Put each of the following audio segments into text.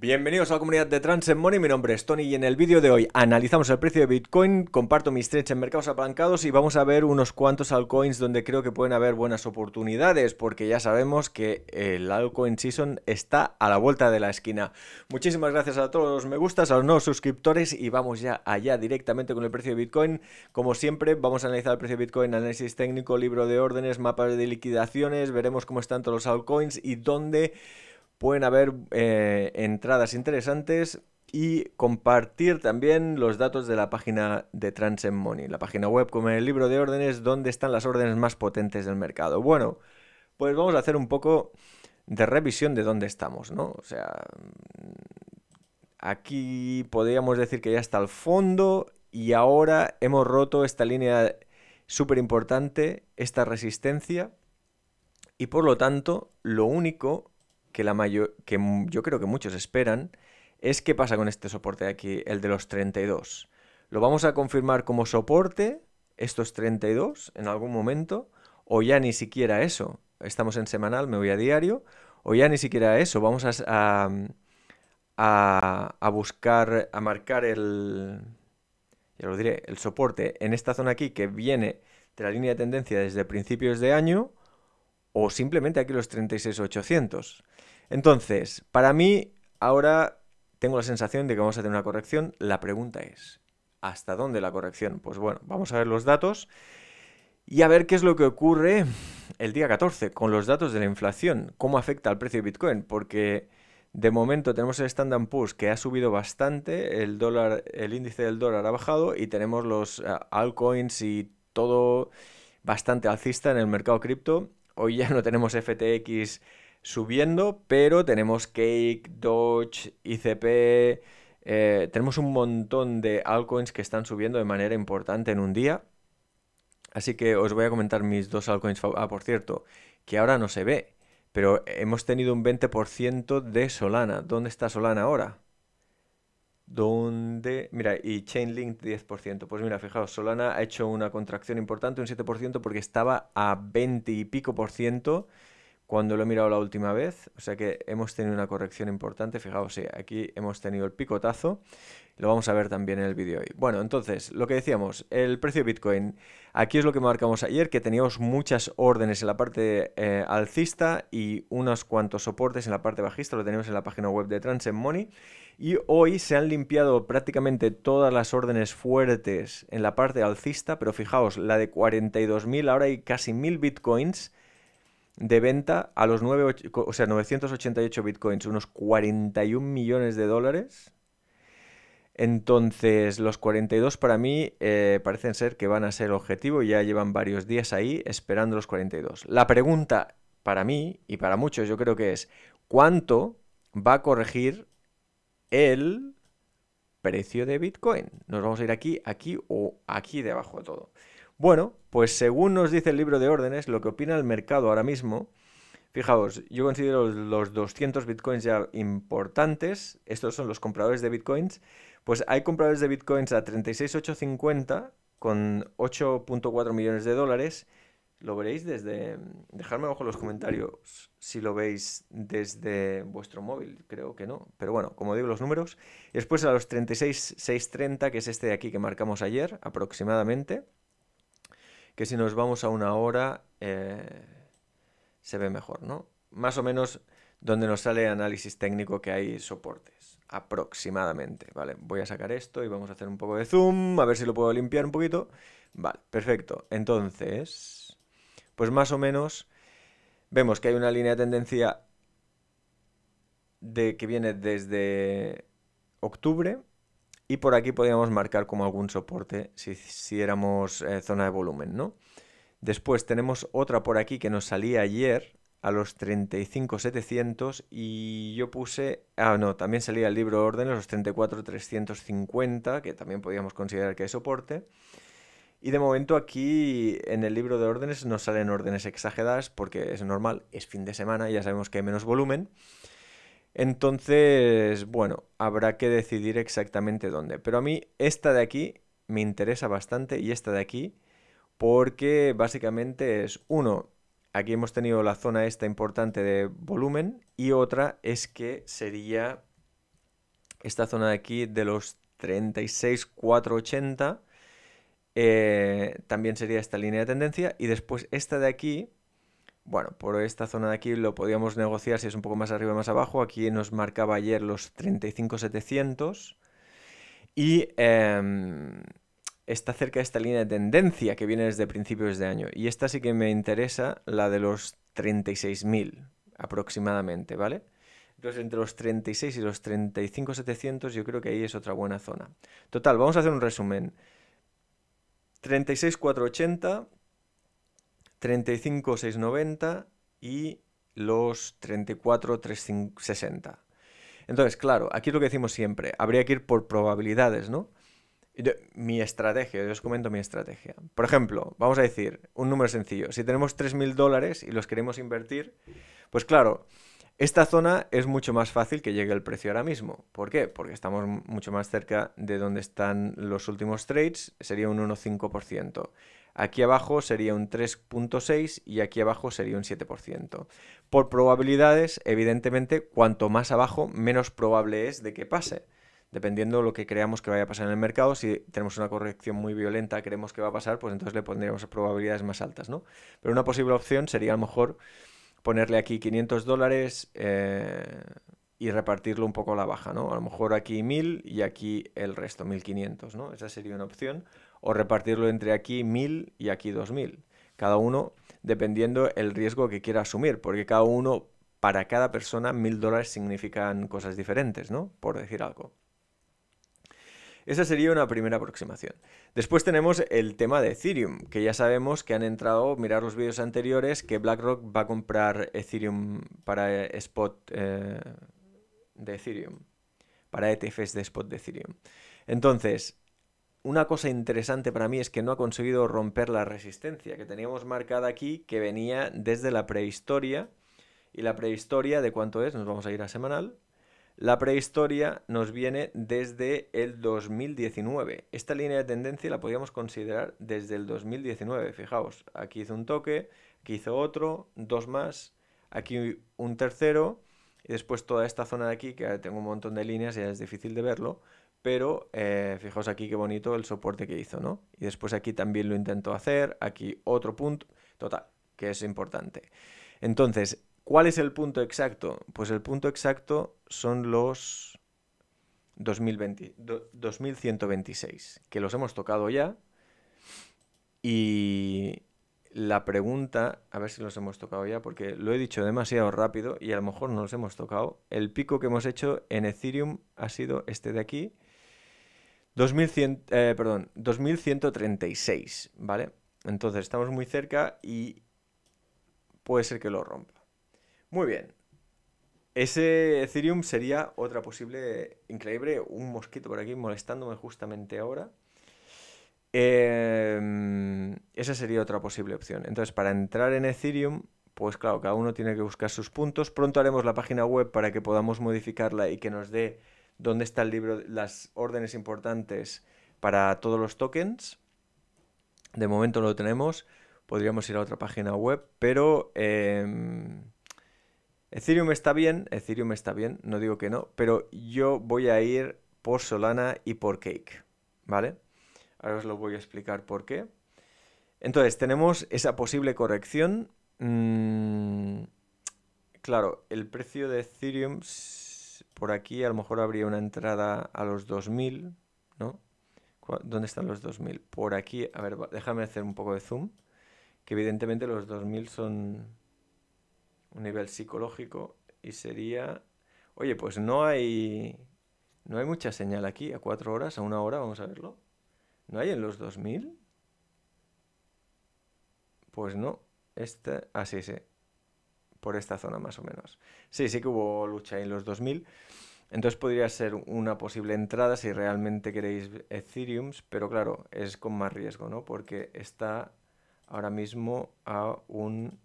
Bienvenidos a la comunidad de Trans Money, mi nombre es Tony y en el vídeo de hoy analizamos el precio de Bitcoin, comparto mis trades en mercados apalancados y vamos a ver unos cuantos altcoins donde creo que pueden haber buenas oportunidades porque ya sabemos que el altcoin season está a la vuelta de la esquina. Muchísimas gracias a todos los me gustas, a los nuevos suscriptores y vamos ya allá directamente con el precio de Bitcoin. Como siempre vamos a analizar el precio de Bitcoin, análisis técnico, libro de órdenes, mapas de liquidaciones, veremos cómo están todos los altcoins y dónde pueden haber eh, entradas interesantes y compartir también los datos de la página de Transmoney, Money, la página web con el libro de órdenes donde están las órdenes más potentes del mercado. Bueno, pues vamos a hacer un poco de revisión de dónde estamos, ¿no? O sea, aquí podríamos decir que ya está al fondo y ahora hemos roto esta línea súper importante, esta resistencia, y por lo tanto, lo único que, la mayor, que yo creo que muchos esperan es qué pasa con este soporte de aquí, el de los 32. ¿Lo vamos a confirmar como soporte estos 32 en algún momento? ¿O ya ni siquiera eso? Estamos en semanal, me voy a diario. ¿O ya ni siquiera eso? Vamos a, a, buscar, a marcar el, ya lo diré, el soporte en esta zona aquí que viene de la línea de tendencia desde principios de año o simplemente aquí los 36800. Entonces, para mí, ahora tengo la sensación de que vamos a tener una corrección. La pregunta es, ¿hasta dónde la corrección? Pues bueno, vamos a ver los datos y a ver qué es lo que ocurre el día 14 con los datos de la inflación, cómo afecta al precio de Bitcoin, porque de momento tenemos el Standard push que ha subido bastante, el dólar, el índice del dólar ha bajado y tenemos los eh, altcoins y todo bastante alcista en el mercado cripto. Hoy ya no tenemos FTX subiendo, pero tenemos Cake, Doge, ICP, eh, tenemos un montón de altcoins que están subiendo de manera importante en un día. Así que os voy a comentar mis dos altcoins. Ah, por cierto, que ahora no se ve, pero hemos tenido un 20% de Solana. ¿Dónde está Solana ahora? donde... Mira, y Chainlink 10%. Pues mira, fijaos, Solana ha hecho una contracción importante, un 7%, porque estaba a 20 y pico por ciento cuando lo he mirado la última vez, o sea que hemos tenido una corrección importante, fijaos, aquí hemos tenido el picotazo, lo vamos a ver también en el vídeo hoy. Bueno, entonces, lo que decíamos, el precio de Bitcoin, aquí es lo que marcamos ayer, que teníamos muchas órdenes en la parte eh, alcista y unos cuantos soportes en la parte bajista, lo tenemos en la página web de Transcend Money, y hoy se han limpiado prácticamente todas las órdenes fuertes en la parte alcista, pero fijaos, la de 42.000, ahora hay casi 1.000 Bitcoins, de venta a los 9, sea, 988 bitcoins, unos 41 millones de dólares. Entonces, los 42 para mí eh, parecen ser que van a ser objetivo objetivo, ya llevan varios días ahí esperando los 42. La pregunta para mí y para muchos yo creo que es, ¿cuánto va a corregir el precio de Bitcoin? Nos vamos a ir aquí, aquí o aquí debajo de todo. Bueno, pues según nos dice el libro de órdenes, lo que opina el mercado ahora mismo, fijaos, yo considero los 200 bitcoins ya importantes, estos son los compradores de bitcoins, pues hay compradores de bitcoins a 36.850 con 8.4 millones de dólares. Lo veréis desde... Dejadme abajo en los comentarios si lo veis desde vuestro móvil. Creo que no. Pero bueno, como digo, los números. Después a los 36.630, que es este de aquí que marcamos ayer aproximadamente que si nos vamos a una hora eh, se ve mejor, ¿no? Más o menos donde nos sale análisis técnico que hay soportes, aproximadamente, ¿vale? Voy a sacar esto y vamos a hacer un poco de zoom, a ver si lo puedo limpiar un poquito. Vale, perfecto. Entonces, pues más o menos vemos que hay una línea de tendencia de que viene desde octubre y por aquí podríamos marcar como algún soporte si hiciéramos eh, zona de volumen, ¿no? Después tenemos otra por aquí que nos salía ayer a los 35,700 y yo puse... Ah, no, también salía el libro de órdenes a los 34,350, que también podríamos considerar que hay soporte. Y de momento aquí en el libro de órdenes nos salen órdenes exageradas porque es normal, es fin de semana, ya sabemos que hay menos volumen. Entonces, bueno, habrá que decidir exactamente dónde. Pero a mí esta de aquí me interesa bastante y esta de aquí porque básicamente es, uno, aquí hemos tenido la zona esta importante de volumen y otra es que sería esta zona de aquí de los 36,480. Eh, también sería esta línea de tendencia y después esta de aquí bueno, por esta zona de aquí lo podíamos negociar si es un poco más arriba o más abajo. Aquí nos marcaba ayer los 35,700. Y em, está cerca de esta línea de tendencia que viene desde principios de año. Y esta sí que me interesa, la de los 36.000 aproximadamente, ¿vale? Entonces, entre los 36 y los 35.700 yo creo que ahí es otra buena zona. Total, vamos a hacer un resumen. 36.480 35,690 y los 34,360. Entonces, claro, aquí es lo que decimos siempre, habría que ir por probabilidades, ¿no? Mi estrategia, yo os comento mi estrategia. Por ejemplo, vamos a decir un número sencillo. Si tenemos 3.000 dólares y los queremos invertir, pues claro, esta zona es mucho más fácil que llegue el precio ahora mismo. ¿Por qué? Porque estamos mucho más cerca de donde están los últimos trades, sería un 1,5% aquí abajo sería un 3.6 y aquí abajo sería un 7%. Por probabilidades, evidentemente, cuanto más abajo, menos probable es de que pase. Dependiendo de lo que creamos que vaya a pasar en el mercado, si tenemos una corrección muy violenta, creemos que va a pasar, pues entonces le pondríamos probabilidades más altas, Pero una posible opción sería a lo mejor ponerle aquí 500 dólares eh, y repartirlo un poco a la baja, ¿no? A lo mejor aquí 1000 y aquí el resto, 1500, ¿no? Esa sería una opción o repartirlo entre aquí 1000 y aquí 2000. Cada uno dependiendo el riesgo que quiera asumir, porque cada uno, para cada persona, 1000 dólares significan cosas diferentes, ¿no? Por decir algo. Esa sería una primera aproximación. Después tenemos el tema de Ethereum, que ya sabemos que han entrado, mirar los vídeos anteriores, que BlackRock va a comprar Ethereum para spot eh, de Ethereum, para ETFs de spot de Ethereum. Entonces, una cosa interesante para mí es que no ha conseguido romper la resistencia que teníamos marcada aquí, que venía desde la prehistoria. Y la prehistoria, ¿de cuánto es? Nos vamos a ir a semanal. La prehistoria nos viene desde el 2019. Esta línea de tendencia la podíamos considerar desde el 2019. Fijaos, aquí hizo un toque, aquí hizo otro, dos más, aquí un tercero, y después toda esta zona de aquí, que tengo un montón de líneas y ya es difícil de verlo, pero eh, fijaos aquí qué bonito el soporte que hizo, ¿no? Y después aquí también lo intentó hacer, aquí otro punto, total, que es importante. Entonces, ¿cuál es el punto exacto? Pues el punto exacto son los 2126, que los hemos tocado ya. Y la pregunta, a ver si los hemos tocado ya, porque lo he dicho demasiado rápido y a lo mejor no los hemos tocado. El pico que hemos hecho en Ethereum ha sido este de aquí, 2100, eh, perdón, 2136, ¿vale? Entonces estamos muy cerca y puede ser que lo rompa. Muy bien. Ese Ethereum sería otra posible, increíble, un mosquito por aquí molestándome justamente ahora. Em, esa sería otra posible opción. Entonces, para entrar en Ethereum, pues claro, cada uno tiene que buscar sus puntos. Pronto haremos la página web para que podamos modificarla y que nos dé dónde está el libro, las órdenes importantes para todos los tokens. De momento lo tenemos. Podríamos ir a otra página web, pero em, Ethereum está bien, Ethereum está bien, no digo que no, pero yo voy a ir por Solana y por Cake, ¿vale? Ahora os lo voy a explicar por qué. Entonces, tenemos esa posible corrección. Mm, claro, el precio de Ethereum por aquí a lo mejor habría una entrada a los 2000, ¿no? ¿Dónde están los 2000? Por aquí, a ver, déjame hacer un poco de zoom, que evidentemente los 2000 son un nivel psicológico y sería... Oye, pues no hay... No hay mucha señal aquí, a 4 horas, a una hora, vamos a verlo. ¿No hay en los 2000? Pues no. Este... Ah, sí, sí por esta zona más o menos. Sí, sí que hubo lucha en los 2000. Entonces podría ser una posible entrada si realmente queréis Ethereum, pero claro, es con más riesgo, ¿no? Porque está ahora mismo a un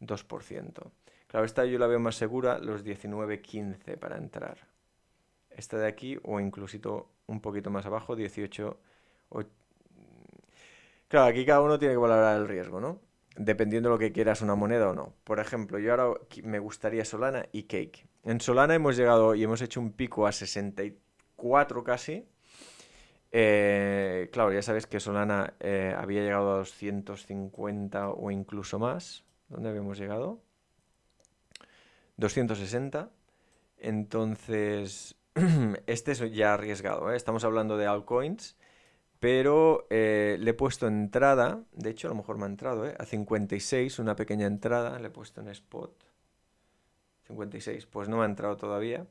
2%. Claro, esta yo la veo más segura, los 19.15 para entrar. Esta de aquí, o incluso un poquito más abajo, 18. Claro, aquí cada uno tiene que valorar el riesgo, ¿no? dependiendo de lo que quieras, una moneda o no. Por ejemplo, yo ahora me gustaría Solana y Cake. En Solana hemos llegado y hemos hecho un pico a 64 casi. Eh, claro, ya sabes que Solana eh, había llegado a 250 o incluso más. ¿Dónde habíamos llegado? 260. Entonces, este es ya arriesgado. ¿eh? Estamos hablando de altcoins pero eh, le he puesto entrada, de hecho a lo mejor me ha entrado, ¿eh? a 56, una pequeña entrada, le he puesto en spot, 56, pues no me ha entrado todavía,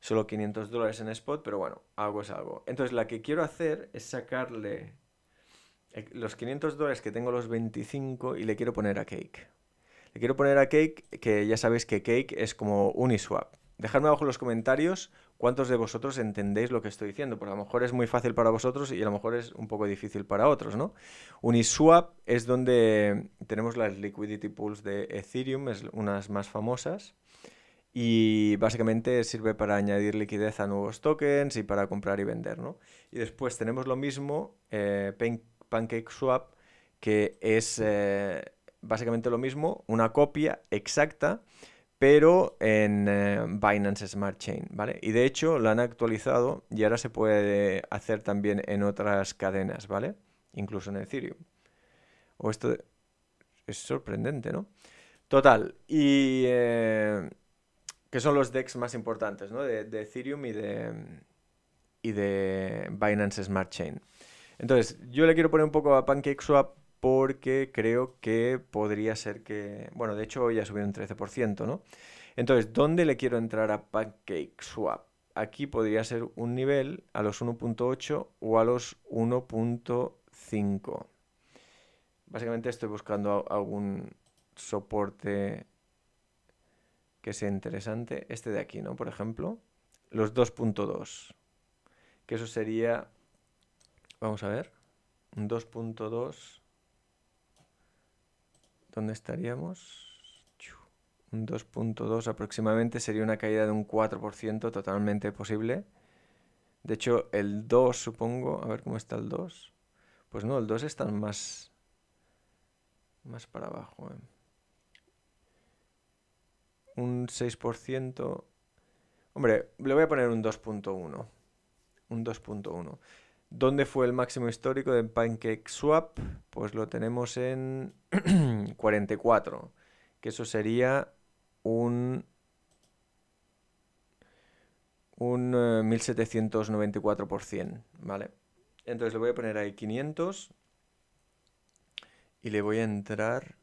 solo 500 dólares en spot, pero bueno, algo es algo. Entonces la que quiero hacer es sacarle eh, los 500 dólares que tengo los 25 y le quiero poner a Cake. Le quiero poner a Cake, que ya sabéis que Cake es como Uniswap. Dejadme abajo en los comentarios ¿cuántos de vosotros entendéis lo que estoy diciendo? Porque a lo mejor es muy fácil para vosotros y a lo mejor es un poco difícil para otros, ¿no? Uniswap es donde tenemos las liquidity pools de Ethereum, es unas más famosas. Y básicamente sirve para añadir liquidez a nuevos tokens y para comprar y vender, ¿no? Y después tenemos lo mismo, eh, PancakeSwap, que es eh, básicamente lo mismo, una copia exacta pero en eh, Binance Smart Chain, ¿vale? Y de hecho la han actualizado y ahora se puede hacer también en otras cadenas, ¿vale? Incluso en Ethereum. O esto es sorprendente, ¿no? Total, y qué eh, que son los decks más importantes, ¿no? De, de Ethereum y de, y de Binance Smart Chain. Entonces, yo le quiero poner un poco a PancakeSwap porque creo que podría ser que, bueno, de hecho ya subió un 13%, ¿no? Entonces, ¿dónde le quiero entrar a Swap Aquí podría ser un nivel a los 1.8 o a los 1.5. Básicamente estoy buscando algún soporte que sea interesante. Este de aquí, ¿no? Por ejemplo, los 2.2. Que eso sería, vamos a ver, 2.2 ¿Dónde estaríamos? Un 2.2 aproximadamente sería una caída de un 4% totalmente posible. De hecho, el 2 supongo, a ver cómo está el 2. Pues no, el 2 está más, más para abajo. Eh. Un 6%. Hombre, le voy a poner un 2.1. Un 2.1. ¿Dónde fue el máximo histórico de PancakeSwap? Pues lo tenemos en 44, que eso sería un, un 1794%, eh, ¿vale? Entonces le voy a poner ahí 500 y le voy a entrar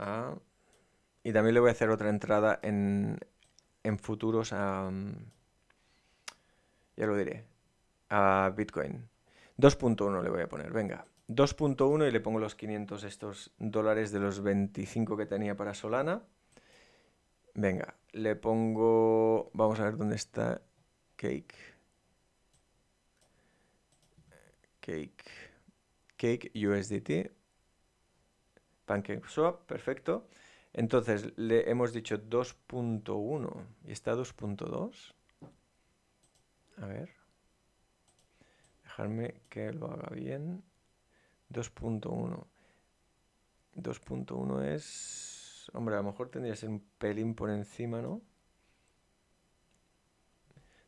a... Y también le voy a hacer otra entrada en, en futuros a... Mm, ya lo diré a Bitcoin. 2.1 le voy a poner, venga. 2.1 y le pongo los 500 estos dólares de los 25 que tenía para Solana. Venga, le pongo... Vamos a ver dónde está Cake. Cake. Cake USDT. Pancake Swap, perfecto. Entonces, le hemos dicho 2.1 y está 2.2. A ver que lo haga bien. 2.1. 2.1 es... Hombre, a lo mejor tendría que ser un pelín por encima, ¿no?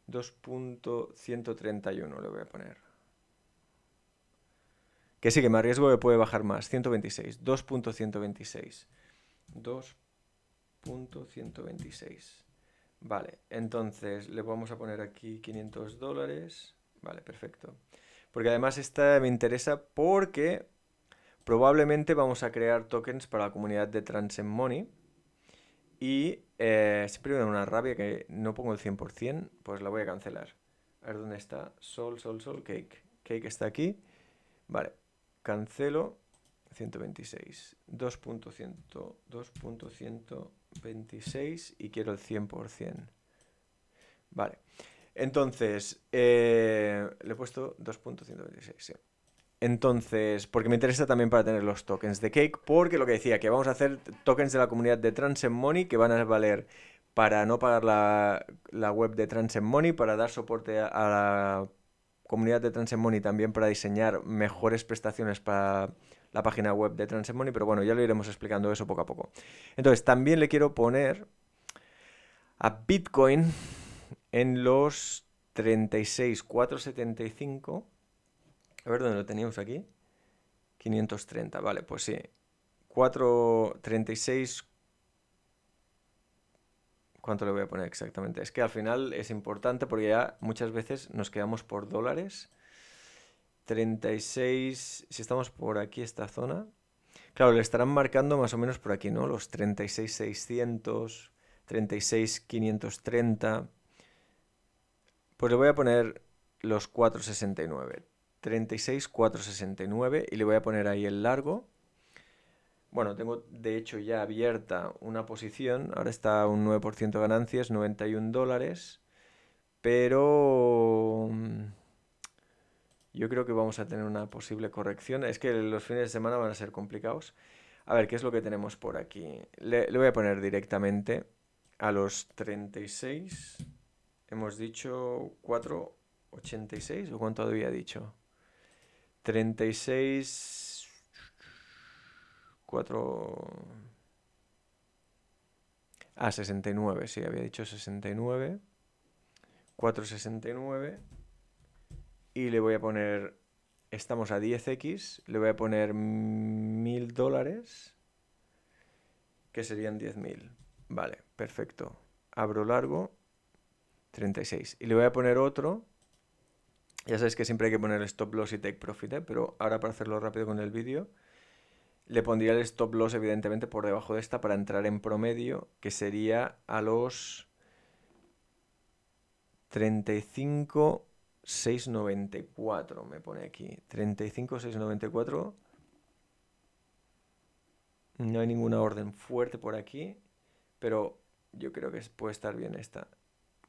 2.131 le voy a poner. Que sí, que me arriesgo que puede bajar más. 126. 2.126. 2.126. Vale, entonces le vamos a poner aquí 500 dólares. Vale, perfecto. Porque además esta me interesa porque probablemente vamos a crear tokens para la comunidad de Transcend Money. Y eh, siempre me da una rabia que no pongo el 100%, pues la voy a cancelar. A ver dónde está. Sol, sol, sol, cake. Cake está aquí. Vale, cancelo 126. 2.126 y quiero el 100%. Vale. Entonces, eh, le he puesto 2.126, Entonces, porque me interesa también para tener los tokens de Cake, porque lo que decía, que vamos a hacer tokens de la comunidad de TransMoney Money que van a valer para no pagar la, web de TransMoney, Money, para dar soporte a, la comunidad de TransMoney Money también para diseñar mejores prestaciones para la página web de TransMoney. Money, pero bueno, ya lo iremos explicando eso poco a poco. Entonces, también le quiero poner a Bitcoin en los 36,475. A ver dónde lo teníamos aquí. 530, vale, pues sí. 4,36... ¿Cuánto le voy a poner exactamente? Es que al final es importante porque ya muchas veces nos quedamos por dólares. 36, si estamos por aquí, esta zona. Claro, le estarán marcando más o menos por aquí, ¿no? Los 36,600, 36,530. Pues le voy a poner los 469. 36, 469 y le voy a poner ahí el largo. Bueno, tengo de hecho ya abierta una posición, ahora está un 9% de ganancias, 91 dólares, pero mm, yo creo que vamos a tener una posible corrección. Es que los fines de semana van a ser complicados. A ver, ¿qué es lo que tenemos por aquí? Le, le voy a poner directamente a los 36. Hemos dicho 4,86 o cuánto había dicho. 36... 4... Ah, 69, sí, había dicho 69. 4,69. Y le voy a poner... Estamos a 10x, le voy a poner 1000 dólares, que serían 10.000. Vale, perfecto. Abro largo 36. Y le voy a poner otro. Ya sabéis que siempre hay que poner stop loss y take profit, ¿eh? pero ahora para hacerlo rápido con el vídeo, le pondría el stop loss evidentemente por debajo de esta para entrar en promedio, que sería a los 35.694, me pone aquí. 35.694. No hay ninguna orden fuerte por aquí, pero yo creo que puede estar bien esta.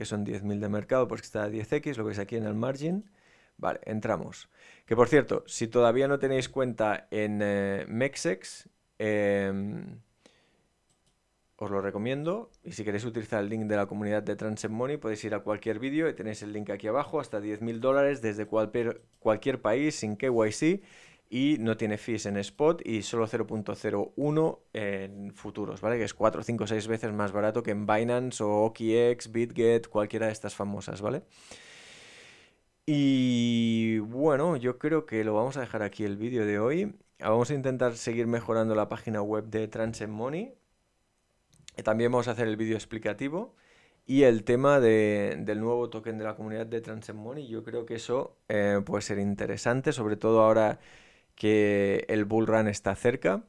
que son 10.000 de mercado, porque pues está a 10x, lo veis aquí en el margin. Vale, entramos. Que por cierto, si todavía no tenéis cuenta en eh, Mexex, em, os lo recomiendo. Y si queréis utilizar el link de la comunidad de Transit Money, podéis ir a cualquier vídeo y tenéis el link aquí abajo, hasta 10.000 dólares desde cualquier país sin KYC y no tiene fees en spot y solo 0.01 en futuros, ¿vale? Que es 4, 5, 6 veces más barato que en Binance o OKX, BitGet, cualquiera de estas famosas, ¿vale? Y bueno, yo creo que lo vamos a dejar aquí el vídeo de hoy. Vamos a intentar seguir mejorando la página web de transmoney Money. También vamos a hacer el vídeo explicativo. Y el tema del nuevo token de la comunidad de transmoney Money, yo creo que eso eh, puede ser interesante, sobre todo ahora que el Bull Run está cerca.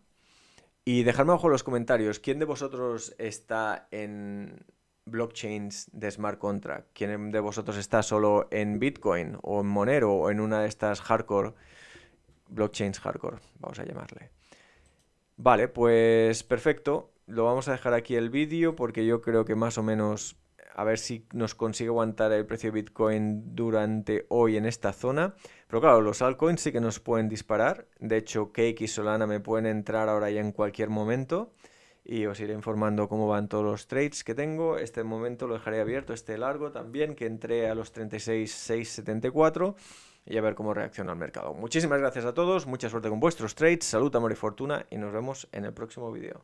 Y dejadme abajo en los comentarios quién de vosotros está en blockchains de smart contract, quién de vosotros está solo en Bitcoin o en Monero o en una de estas hardcore blockchains hardcore, vamos a llamarle. Vale, pues perfecto. Lo vamos a dejar aquí el vídeo porque yo creo que más o menos a ver si nos consigue aguantar el precio de Bitcoin durante hoy en esta zona. Pero claro, los altcoins sí que nos pueden disparar. De hecho, Cake y Solana me pueden entrar ahora ya en cualquier momento. Y os iré informando cómo van todos los trades que tengo. Este momento lo dejaré abierto, este largo también, que entré a los 36,674 y a ver cómo reacciona el mercado. Muchísimas gracias a todos, mucha suerte con vuestros trades, salud, amor y fortuna y nos vemos en el próximo vídeo.